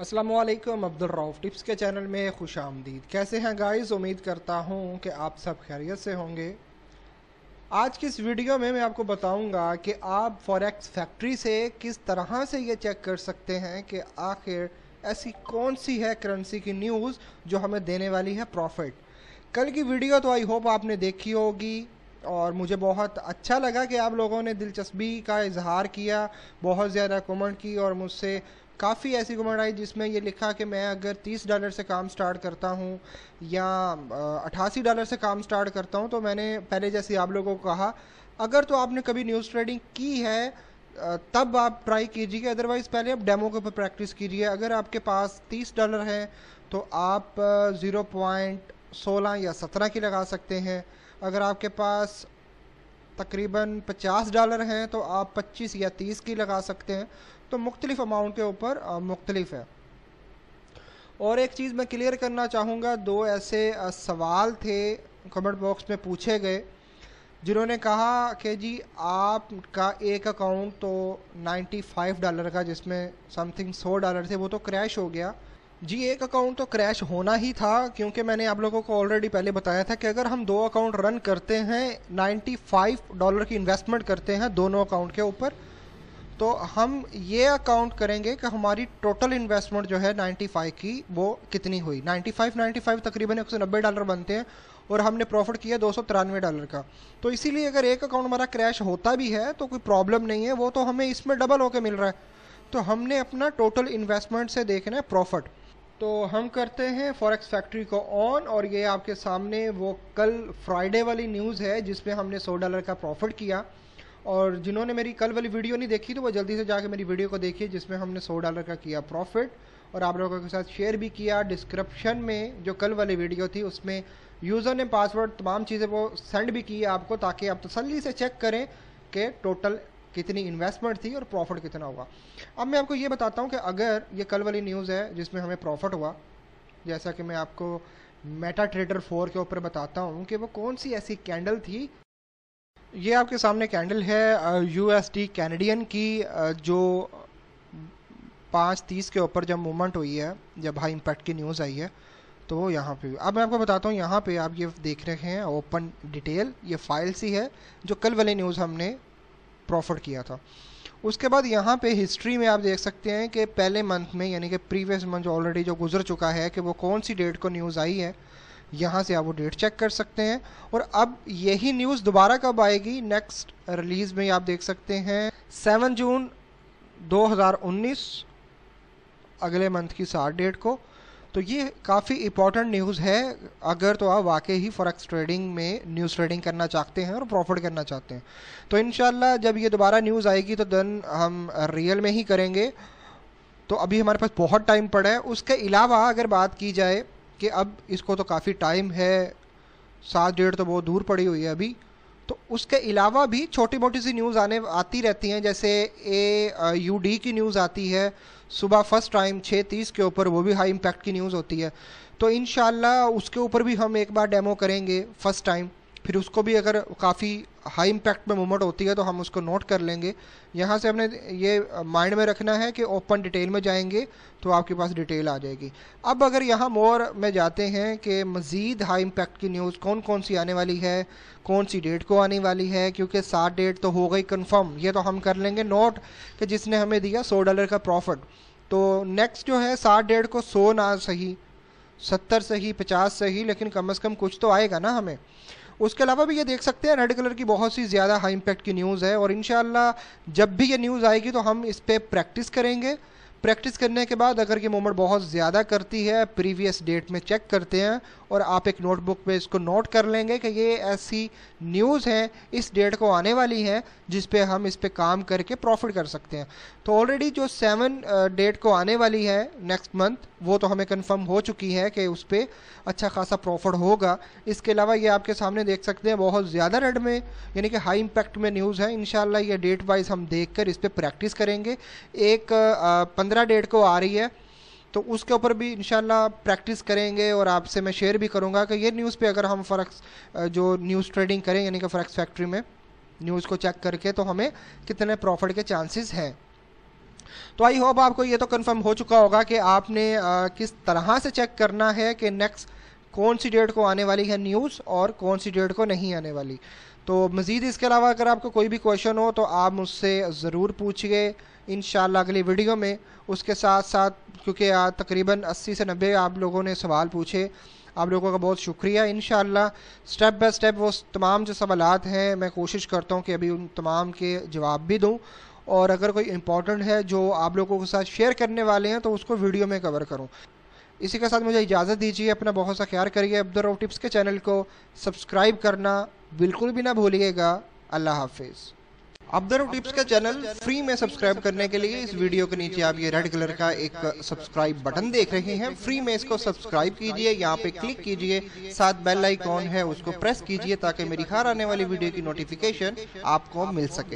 Aslam Abdul Rauf tips के channel में खुश आमदीद कैसे हैं गाइस उम्मीद करता हूं कि आप सब खैरियत से होंगे आज की इस वीडियो में मैं आपको बताऊंगा कि आप फॉरेक्स फैक्ट्री से किस तरह से ये चेक कर सकते हैं कि आखिर ऐसी कौन सी है करेंसी की न्यूज़ जो हमें देने वाली है प्रॉफिट कल की वीडियो तो आई होप आपने देखी होगी और मुझे बहुत अच्छा लगा कि आप लोगों ने दिलचस्पी का इजहार किया बहुत ज़्यादा कमेंट की और मुझसे काफ़ी ऐसी कमेंट आई जिसमें ये लिखा कि मैं अगर 30 डॉलर से काम स्टार्ट करता हूँ या अट्ठासी डॉलर से काम स्टार्ट करता हूँ तो मैंने पहले जैसे आप लोगों को कहा अगर तो आपने कभी न्यूज़ ट्रेडिंग की है तब आप ट्राई कीजिए अदरवाइज़ पहले आप डेमो के ऊपर प्रैक्टिस कीजिए अगर आपके पास 30 डॉलर है तो आप ज़ीरो पॉइंट सोलह या सत्रह की लगा सकते हैं अगर आपके पास तकरीबन 50 डॉलर हैं तो आप 25 या 30 की लगा सकते हैं तो मुख्तलिफ अमाउंट के ऊपर मुख्तलिफ है और एक चीज़ मैं क्लियर करना चाहूँगा दो ऐसे सवाल थे कमेंट बॉक्स में पूछे गए जिन्होंने कहा कि जी आपका एक अकाउंट तो 95 डॉलर का जिसमें समथिंग 100 डॉलर थे वो तो क्रैश हो गया जी एक अकाउंट तो क्रैश होना ही था क्योंकि मैंने आप लोगों को ऑलरेडी पहले बताया था कि अगर हम दो अकाउंट रन करते हैं 95 डॉलर की इन्वेस्टमेंट करते हैं दोनों अकाउंट के ऊपर तो हम ये अकाउंट करेंगे कि हमारी टोटल इन्वेस्टमेंट जो है 95 की वो कितनी हुई 95 95 तकरीबन 190 डॉलर बनते हैं और हमने प्रॉफिट किया दो डॉलर का तो इसीलिए अगर एक अकाउंट हमारा क्रैश होता भी है तो कोई प्रॉब्लम नहीं है वो तो हमें इसमें डबल होकर मिल रहा है तो हमने अपना टोटल इन्वेस्टमेंट से देखना है प्रॉफिट तो हम करते हैं फॉरेक्स फैक्ट्री को ऑन और ये आपके सामने वो कल फ्राइडे वाली न्यूज़ है जिसमें हमने सौ डॉलर का प्रॉफिट किया और जिन्होंने मेरी कल वाली वीडियो नहीं देखी तो वो जल्दी से जाके मेरी वीडियो को देखिए जिसमें हमने सौ डॉलर का किया प्रॉफिट और आप लोगों के साथ शेयर भी किया डिस्क्रिप्शन में जो कल वाली वीडियो थी उसमें यूज़र ने पासवर्ड तमाम चीज़ें वो सेंड भी की आपको ताकि आप तसली से चेक करें कि टोटल कितनी इन्वेस्टमेंट थी और प्रॉफिट कितना हुआ अब मैं आपको ये बताता हूँ कि अगर ये कल वाली न्यूज़ है जिसमें हमें प्रॉफिट हुआ जैसा कि मैं आपको मेटा ट्रेडर फोर के ऊपर बताता हूँ कि वो कौन सी ऐसी कैंडल थी ये आपके सामने कैंडल है यूएसडी कैनेडियन की जो पाँच तीस के ऊपर जब मूवमेंट हुई है जब हाई इम्पैक्ट की न्यूज़ आई है तो यहाँ पे अब मैं आपको बताता हूँ यहाँ पे आप ये देख रहे हैं ओपन डिटेल ये फाइल सी है जो कल वाली न्यूज़ हमने प्रॉफिट किया था उसके बाद यहाँ पे हिस्ट्री में आप देख सकते हैं कि पहले मंथ में यानी कि प्रीवियस मंथ ऑलरेडी जो गुजर चुका है कि वो कौन सी डेट को न्यूज़ आई है यहाँ से आप वो डेट चेक कर सकते हैं और अब यही न्यूज़ दोबारा कब आएगी नेक्स्ट रिलीज में आप देख सकते हैं सेवन जून 2019 अगले मंथ की सात डेट को तो ये काफ़ी इंपॉर्टेंट न्यूज़ है अगर तो आप वाकई ही फॉरेक्स ट्रेडिंग में न्यूज़ ट्रेडिंग करना चाहते हैं और प्रॉफिट करना चाहते हैं तो इन जब ये दोबारा न्यूज़ आएगी तो देन हम रियल में ही करेंगे तो अभी हमारे पास बहुत टाइम पड़ा है उसके अलावा अगर बात की जाए कि अब इसको तो काफ़ी टाइम है सात डेढ़ तो बहुत दूर पड़ी हुई है अभी तो उसके अलावा भी छोटी मोटी सी न्यूज़ आने आती रहती हैं जैसे ए यू डी की न्यूज़ आती है सुबह फर्स्ट टाइम छः तीस के ऊपर वो भी हाई इम्पैक्ट की न्यूज़ होती है तो इन उसके ऊपर भी हम एक बार डेमो करेंगे फर्स्ट टाइम फिर उसको भी अगर काफ़ी हाई इम्पैक्ट में मूवमेंट होती है तो हम उसको नोट कर लेंगे यहाँ से हमने ये माइंड में रखना है कि ओपन डिटेल में जाएंगे तो आपके पास डिटेल आ जाएगी अब अगर यहाँ मोर में जाते हैं कि मज़ीद हाई इम्पैक्ट की न्यूज़ कौन कौन सी आने वाली है कौन सी डेट को आने वाली है क्योंकि सात डेट तो हो गई कन्फर्म ये तो हम कर लेंगे नोट कि जिसने हमें दिया सौ डॉलर का प्रॉफिट तो नेक्स्ट जो है सात डेट को सौ ना सही सत्तर सही पचास सही लेकिन कम अज़ कम कुछ तो आएगा ना हमें उसके अलावा भी ये देख सकते हैं रेड कलर की बहुत सी ज़्यादा हाई इम्पैक्ट की न्यूज़ है और इन जब भी ये न्यूज़ आएगी तो हम इस पर प्रैक्टिस करेंगे प्रैक्टिस करने के बाद अगर ये मोमेंट बहुत ज़्यादा करती है प्रीवियस डेट में चेक करते हैं और आप एक नोटबुक में इसको नोट कर लेंगे कि ये ऐसी न्यूज़ हैं इस डेट को आने वाली हैं जिस पे हम इस पे काम करके प्रॉफिट कर सकते हैं तो ऑलरेडी जो सेवन डेट को आने वाली है नेक्स्ट मंथ वो तो हमें कन्फर्म हो चुकी है कि उस पर अच्छा खासा प्रॉफिट होगा इसके अलावा ये आपके सामने देख सकते हैं बहुत ज़्यादा रेड में यानी कि हाई इम्पैक्ट में न्यूज़ है इन ये डेट वाइज हम देख कर इस पर प्रैक्टिस करेंगे एक पंद्रह पंद्रह डेट को आ रही है तो उसके ऊपर भी इन प्रैक्टिस करेंगे और आपसे मैं शेयर भी करूँगा कि ये न्यूज़ पे अगर हम फ़रक्स जो न्यूज़ ट्रेडिंग करें यानी कि फ़रक्स फैक्ट्री में न्यूज़ को चेक करके तो हमें कितने प्रॉफिट के चांसेस हैं तो आई होप आपको ये तो कंफर्म हो चुका होगा कि आपने आ, किस तरह से चेक करना है कि नेक्स्ट कौन सी डेट को आने वाली है न्यूज़ और कौन सी डेट को नहीं आने वाली तो मज़ीद इसके अलावा अगर आपको कोई भी क्वेश्चन हो तो आप मुझसे ज़रूर पूछिए इन अगली वीडियो में उसके साथ साथ क्योंकि तकरीबन 80 से 90 आप लोगों ने सवाल पूछे आप लोगों का बहुत शुक्रिया इन स्टेप बाय स्टेप वो तमाम जो सवालत हैं मैं कोशिश करता हूँ कि अभी उन तमाम के जवाब भी दूँ और अगर कोई इम्पोर्टेंट है जो आप लोगों के साथ शेयर करने वाले हैं तो उसको वीडियो में कवर करूँ इसी के साथ मुझे इजाज़त दीजिए अपना बहुत सा ख्याल करिए अब्दुल टिप्स के चैनल को सब्सक्राइब करना बिल्कुल भी ना भूलिएगा अल्लाह हाफिज़ अब्दर टिप्स का चैनल फ्री में सब्सक्राइब करने के लिए इस वीडियो के नीचे आप ये रेड कलर का एक सब्सक्राइब बटन देख रहे हैं फ्री में इसको सब्सक्राइब कीजिए यहाँ पे क्लिक कीजिए साथ बेल आइकॉन है उसको प्रेस कीजिए ताकि मेरी हर आने वाली वीडियो की नोटिफिकेशन आपको मिल सके